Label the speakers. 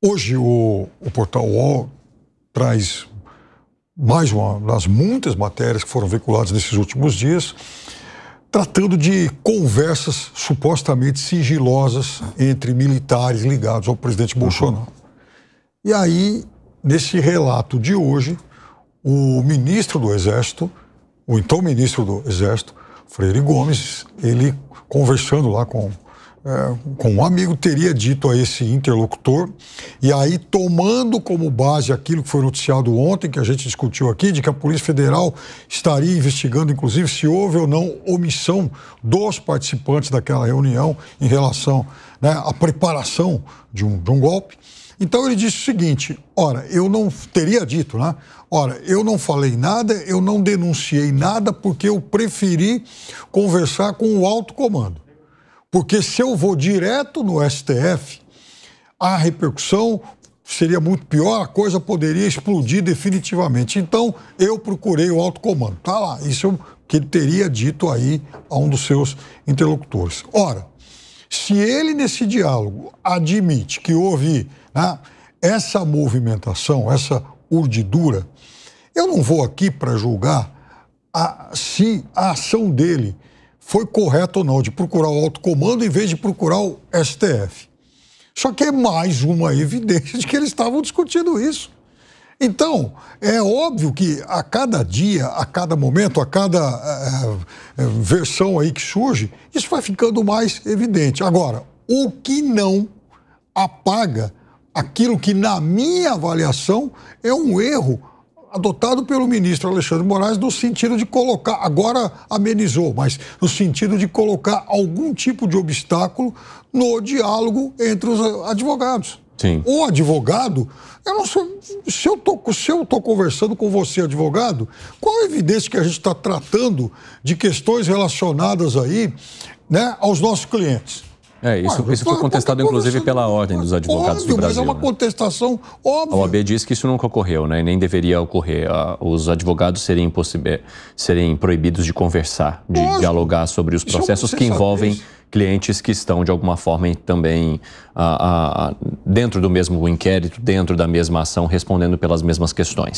Speaker 1: Hoje o, o portal UOL traz mais uma das muitas matérias que foram veiculadas nesses últimos dias, tratando de conversas supostamente sigilosas entre militares ligados ao presidente uhum. Bolsonaro. E aí, nesse relato de hoje, o ministro do Exército, o então ministro do Exército, Freire Gomes, ele conversando lá com é, com um amigo teria dito a esse interlocutor, e aí tomando como base aquilo que foi noticiado ontem, que a gente discutiu aqui, de que a Polícia Federal estaria investigando, inclusive, se houve ou não omissão dos participantes daquela reunião em relação né, à preparação de um, de um golpe. Então ele disse o seguinte: ora, eu não teria dito, né? Ora, eu não falei nada, eu não denunciei nada porque eu preferi conversar com o alto comando. Porque se eu vou direto no STF, a repercussão seria muito pior, a coisa poderia explodir definitivamente. Então, eu procurei o alto comando. Tá lá, isso é que ele teria dito aí a um dos seus interlocutores. Ora, se ele nesse diálogo admite que houve né, essa movimentação, essa urdidura, eu não vou aqui para julgar a, se a ação dele foi correto ou não de procurar o alto comando em vez de procurar o STF. Só que é mais uma evidência de que eles estavam discutindo isso. Então, é óbvio que a cada dia, a cada momento, a cada é, é, versão aí que surge, isso vai ficando mais evidente. Agora, o que não apaga aquilo que, na minha avaliação, é um erro adotado pelo ministro Alexandre Moraes no sentido de colocar, agora amenizou, mas no sentido de colocar algum tipo de obstáculo no diálogo entre os advogados. Sim. O advogado, eu não sou, se, eu tô, se eu tô conversando com você, advogado, qual a evidência que a gente está tratando de questões relacionadas aí né, aos nossos clientes?
Speaker 2: É, isso, Ué, isso foi contestado, inclusive, pela Ordem dos Advogados óbvio, do Brasil. Mas é uma né?
Speaker 1: contestação óbvia. A
Speaker 2: OAB diz que isso nunca ocorreu, né? nem deveria ocorrer. Ah, os advogados serem, serem proibidos de conversar, de dialogar sobre os é processos que envolvem isso. clientes que estão, de alguma forma, também a, ah, a, ah, dentro do mesmo inquérito, dentro da mesma ação, respondendo pelas mesmas questões.